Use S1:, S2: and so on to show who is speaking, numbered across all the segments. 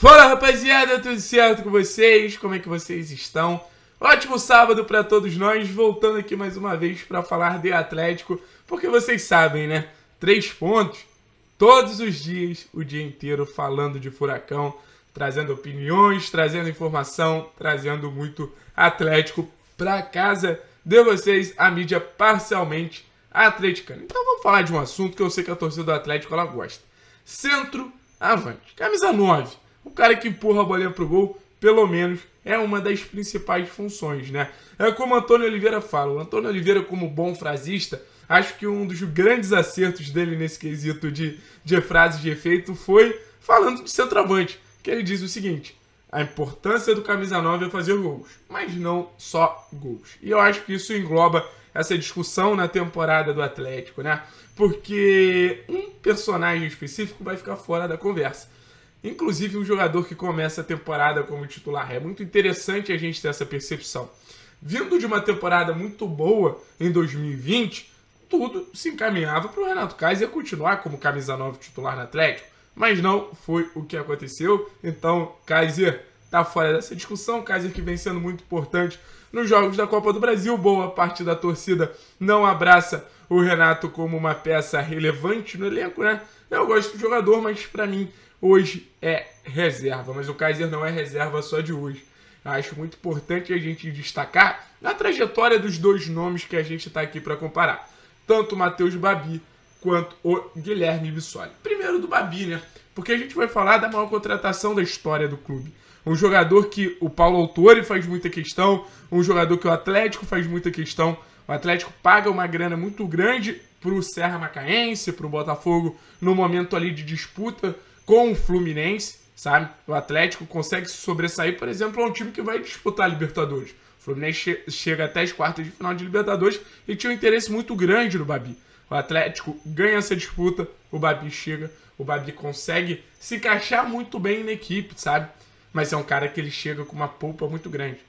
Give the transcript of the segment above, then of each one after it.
S1: Fala rapaziada, tudo certo com vocês? Como é que vocês estão? Ótimo sábado para todos nós, voltando aqui mais uma vez para falar de Atlético, porque vocês sabem, né? Três pontos todos os dias, o dia inteiro falando de Furacão, trazendo opiniões, trazendo informação, trazendo muito Atlético para casa de vocês, a mídia parcialmente atleticana. Então vamos falar de um assunto que eu sei que a torcida do Atlético ela gosta. Centro avante. Camisa 9 o cara que empurra a bolinha pro gol, pelo menos, é uma das principais funções, né? É como o Antônio Oliveira fala. O Antônio Oliveira, como bom frasista, acho que um dos grandes acertos dele nesse quesito de, de frases de efeito foi falando de centroavante, que ele diz o seguinte: a importância do camisa 9 é fazer gols, mas não só gols. E eu acho que isso engloba essa discussão na temporada do Atlético, né? Porque um personagem específico vai ficar fora da conversa. Inclusive, um jogador que começa a temporada como titular. É muito interessante a gente ter essa percepção. Vindo de uma temporada muito boa em 2020, tudo se encaminhava para o Renato Kaiser continuar como camisa nova titular na Atlético. Mas não foi o que aconteceu. Então, Kaiser está fora dessa discussão. Kaiser que vem sendo muito importante nos jogos da Copa do Brasil. Boa parte da torcida não abraça o Renato como uma peça relevante no elenco, né? Eu gosto do jogador, mas para mim hoje é reserva, mas o Kaiser não é reserva só de hoje. Acho muito importante a gente destacar na trajetória dos dois nomes que a gente está aqui para comparar, tanto o Matheus Babi quanto o Guilherme Bissoli. Primeiro do Babi, né? Porque a gente vai falar da maior contratação da história do clube. Um jogador que o Paulo Autori faz muita questão, um jogador que o Atlético faz muita questão. O Atlético paga uma grana muito grande para o Serra Macaense, para o Botafogo, no momento ali de disputa com o Fluminense, sabe? O Atlético consegue se sobressair, por exemplo, a um time que vai disputar a Libertadores. O Fluminense chega até as quartas de final de Libertadores e tinha um interesse muito grande no Babi. O Atlético ganha essa disputa, o Babi chega, o Babi consegue se encaixar muito bem na equipe, sabe? Mas é um cara que ele chega com uma polpa muito grande.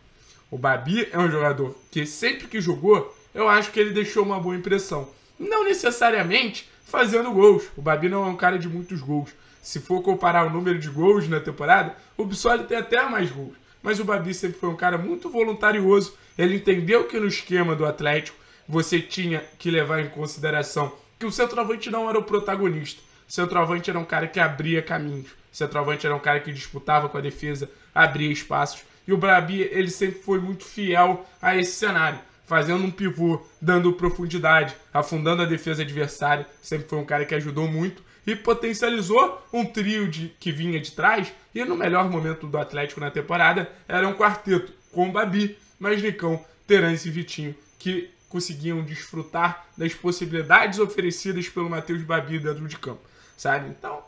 S1: O Babi é um jogador que sempre que jogou, eu acho que ele deixou uma boa impressão. Não necessariamente fazendo gols. O Babi não é um cara de muitos gols, se for comparar o número de gols na temporada, o Bissoli tem até mais gols. Mas o Babi sempre foi um cara muito voluntarioso. Ele entendeu que no esquema do Atlético você tinha que levar em consideração que o centroavante não era o protagonista. O centroavante era um cara que abria caminhos. O centroavante era um cara que disputava com a defesa, abria espaços. E o Babi, ele sempre foi muito fiel a esse cenário fazendo um pivô, dando profundidade, afundando a defesa adversária. Sempre foi um cara que ajudou muito e potencializou um trio de, que vinha de trás. E no melhor momento do Atlético na temporada era um quarteto com Babi, mas Nicão, Terence e Vitinho, que conseguiam desfrutar das possibilidades oferecidas pelo Matheus Babi dentro de campo, sabe? Então,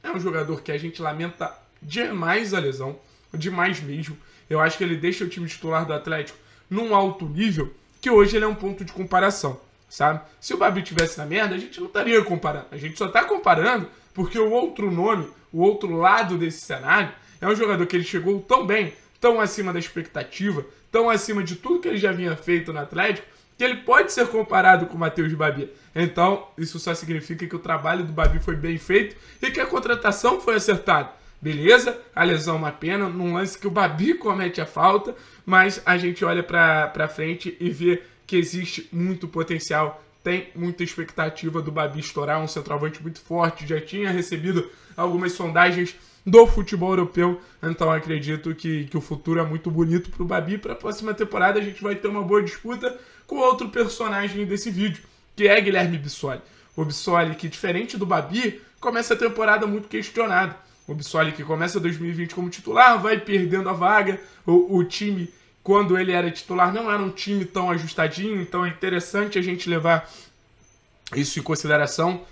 S1: é um jogador que a gente lamenta demais a lesão, demais mesmo. Eu acho que ele deixa o time titular do Atlético num alto nível que hoje ele é um ponto de comparação, sabe? Se o Babi tivesse na merda, a gente não estaria comparando. A gente só está comparando porque o outro nome, o outro lado desse cenário, é um jogador que ele chegou tão bem, tão acima da expectativa, tão acima de tudo que ele já vinha feito no Atlético, que ele pode ser comparado com o Matheus Babi. Então, isso só significa que o trabalho do Babi foi bem feito e que a contratação foi acertada. Beleza? A lesão é uma pena, num lance que o Babi comete a falta, mas a gente olha para frente e vê que existe muito potencial tem muita expectativa do Babi estourar, um centroavante muito forte, já tinha recebido algumas sondagens do futebol europeu, então acredito que, que o futuro é muito bonito para o Babi. Para a próxima temporada a gente vai ter uma boa disputa com outro personagem desse vídeo, que é Guilherme Bissoli. O Bissoli, que diferente do Babi, começa a temporada muito questionado o Bissoli que começa 2020 como titular, vai perdendo a vaga. O, o time, quando ele era titular, não era um time tão ajustadinho, então é interessante a gente levar isso em consideração.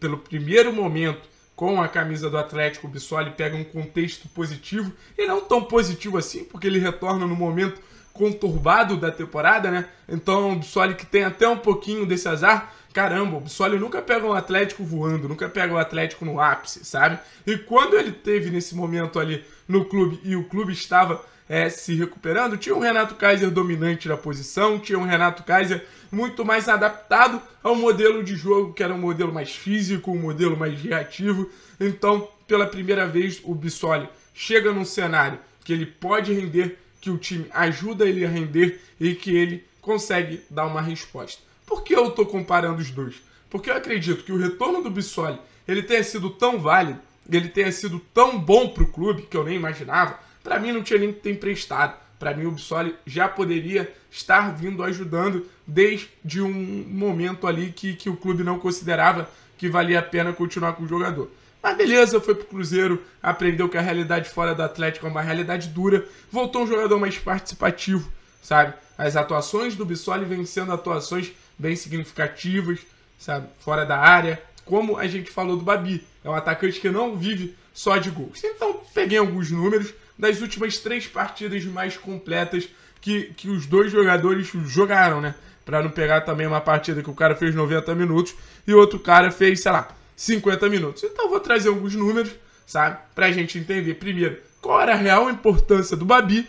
S1: Pelo primeiro momento, com a camisa do Atlético, o Bissoli pega um contexto positivo, e não tão positivo assim, porque ele retorna no momento conturbado da temporada, né? Então, o Bissoli que tem até um pouquinho desse azar, Caramba, o Bissoli nunca pega um Atlético voando, nunca pega o um Atlético no ápice, sabe? E quando ele teve nesse momento ali no clube e o clube estava é, se recuperando, tinha um Renato Kaiser dominante na posição, tinha um Renato Kaiser muito mais adaptado ao modelo de jogo, que era um modelo mais físico, um modelo mais reativo. Então, pela primeira vez, o Bissoli chega num cenário que ele pode render, que o time ajuda ele a render e que ele consegue dar uma resposta. Por que eu estou comparando os dois? Porque eu acredito que o retorno do Bissoli ele tenha sido tão válido, ele tenha sido tão bom para o clube, que eu nem imaginava. Para mim não tinha nem que ter emprestado. Para mim o Bissoli já poderia estar vindo ajudando desde um momento ali que, que o clube não considerava que valia a pena continuar com o jogador. Mas beleza, foi pro Cruzeiro, aprendeu que a realidade fora do Atlético é uma realidade dura, voltou um jogador mais participativo, sabe? As atuações do Bissoli vêm sendo atuações bem significativas, sabe? Fora da área. Como a gente falou do Babi, é um atacante que não vive só de gols. Então, peguei alguns números das últimas três partidas mais completas que, que os dois jogadores jogaram, né? Para não pegar também uma partida que o cara fez 90 minutos e outro cara fez, sei lá, 50 minutos. Então, vou trazer alguns números, sabe? Para a gente entender, primeiro, qual era a real importância do Babi,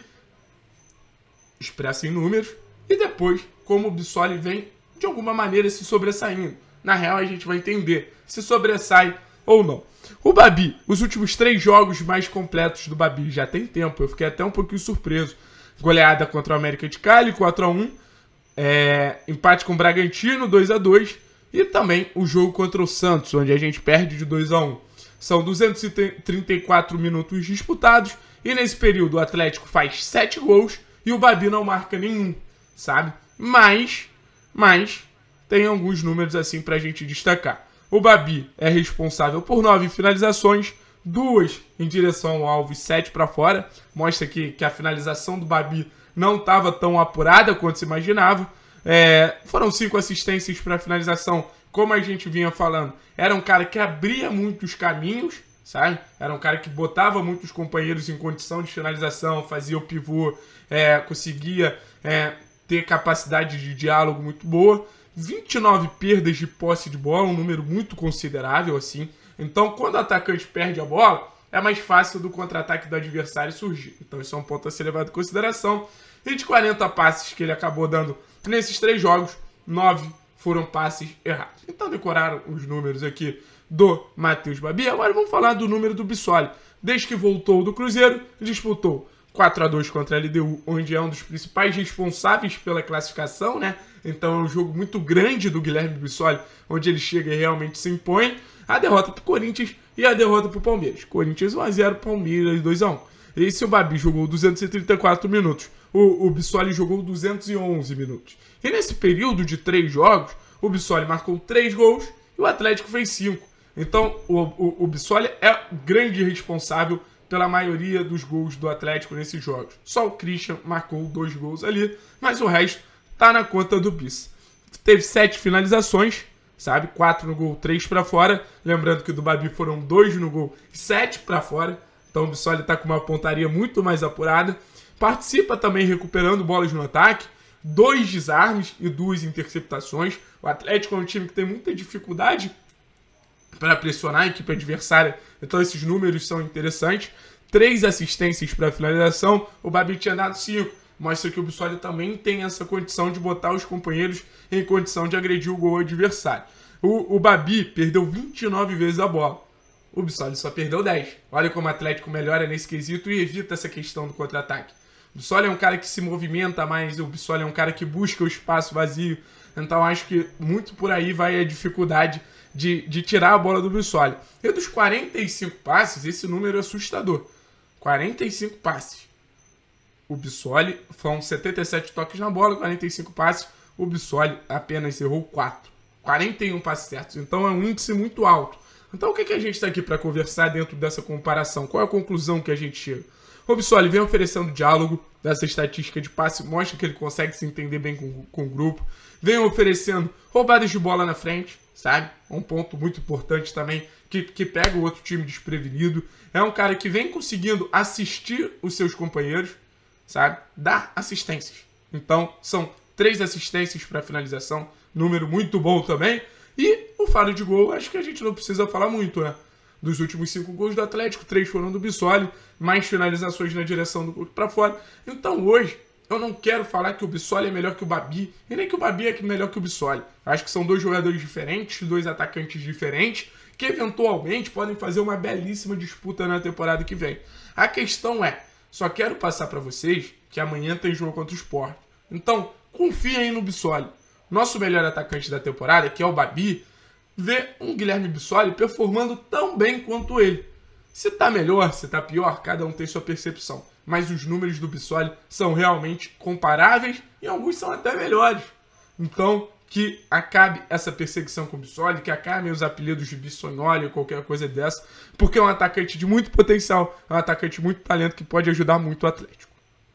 S1: expressa em números, e depois como o Bissoli vem de alguma maneira se sobressaindo. Na real, a gente vai entender se sobressai ou não. O Babi, os últimos três jogos mais completos do Babi, já tem tempo, eu fiquei até um pouquinho surpreso. Goleada contra o América de Cali, 4x1, é, empate com o Bragantino, 2x2, e também o jogo contra o Santos, onde a gente perde de 2x1. São 234 minutos disputados, e nesse período o Atlético faz 7 gols e o Babi não marca nenhum, sabe? Mas mas tem alguns números assim para a gente destacar. O Babi é responsável por nove finalizações, duas em direção ao alvo e sete para fora. Mostra que, que a finalização do Babi não estava tão apurada quanto se imaginava. É, foram cinco assistências para finalização, como a gente vinha falando. Era um cara que abria muitos caminhos, sabe? Era um cara que botava muitos companheiros em condição de finalização, fazia o pivô, é, conseguia é, ter capacidade de diálogo muito boa. 29 perdas de posse de bola, um número muito considerável assim. Então, quando o atacante perde a bola, é mais fácil do contra-ataque do adversário surgir. Então, isso é um ponto a ser levado em consideração. E de 40 passes que ele acabou dando nesses três jogos, 9 foram passes errados. Então, decoraram os números aqui do Matheus Babi. Agora vamos falar do número do Bissoli. Desde que voltou do Cruzeiro, disputou 4 a 2 contra a LDU, onde é um dos principais responsáveis pela classificação, né? Então é um jogo muito grande do Guilherme Bissoli, onde ele chega e realmente se impõe. A derrota para o Corinthians e a derrota para o Palmeiras. Corinthians 1x0, Palmeiras 2x1. E se o Babi jogou 234 minutos, o, o Bissoli jogou 211 minutos. E nesse período de três jogos, o Bissoli marcou três gols e o Atlético fez cinco. Então o, o, o Bissoli é grande responsável pela maioria dos gols do Atlético nesses jogos. Só o Christian marcou dois gols ali, mas o resto tá na conta do Bis. Teve sete finalizações, sabe? Quatro no gol, três para fora. Lembrando que do Babi foram dois no gol e sete para fora. Então o Bissoli está com uma pontaria muito mais apurada. Participa também recuperando bolas no ataque, dois desarmes e duas interceptações. O Atlético é um time que tem muita dificuldade para pressionar a equipe adversária, então esses números são interessantes três assistências para finalização, o Babi tinha dado cinco. Mostra que o Bissoli também tem essa condição de botar os companheiros em condição de agredir o gol adversário. O, o Babi perdeu 29 vezes a bola. O Bissoli só perdeu 10. Olha como o Atlético melhora nesse quesito e evita essa questão do contra-ataque. O Bissoli é um cara que se movimenta mais, o Bissoli é um cara que busca o espaço vazio. Então acho que muito por aí vai a dificuldade de, de tirar a bola do Bissoli. E dos 45 passes, esse número é assustador. 45 passes. O Bissoli foram 77 toques na bola, 45 passes. O Bissoli apenas errou 4. 41 passes certos. Então é um índice muito alto. Então o que, que a gente está aqui para conversar dentro dessa comparação? Qual é a conclusão que a gente chega? O Bissoli vem oferecendo diálogo, dessa estatística de passe, mostra que ele consegue se entender bem com, com o grupo. Vem oferecendo roubadas de bola na frente, sabe? É um ponto muito importante também, que, que pega o outro time desprevenido. É um cara que vem conseguindo assistir os seus companheiros, sabe? Dar assistências. Então, são três assistências para finalização, número muito bom também. E o faro de gol, acho que a gente não precisa falar muito, né? Dos últimos cinco gols do Atlético, três foram do Bissoli, mais finalizações na direção do gol para fora. Então hoje, eu não quero falar que o Bissoli é melhor que o Babi, e nem que o Babi é melhor que o Bissoli. Acho que são dois jogadores diferentes, dois atacantes diferentes, que eventualmente podem fazer uma belíssima disputa na temporada que vem. A questão é, só quero passar para vocês que amanhã tem jogo contra o Sport. Então, confiem no Bissoli. Nosso melhor atacante da temporada, que é o Babi, ver um Guilherme Bissoli performando tão bem quanto ele. Se tá melhor, se tá pior, cada um tem sua percepção. Mas os números do Bissoli são realmente comparáveis e alguns são até melhores. Então, que acabe essa perseguição com o Bissoli, que acabe os apelidos de Bissonoli ou qualquer coisa dessa, porque é um atacante de muito potencial, é um atacante de muito talento que pode ajudar muito o Atlético.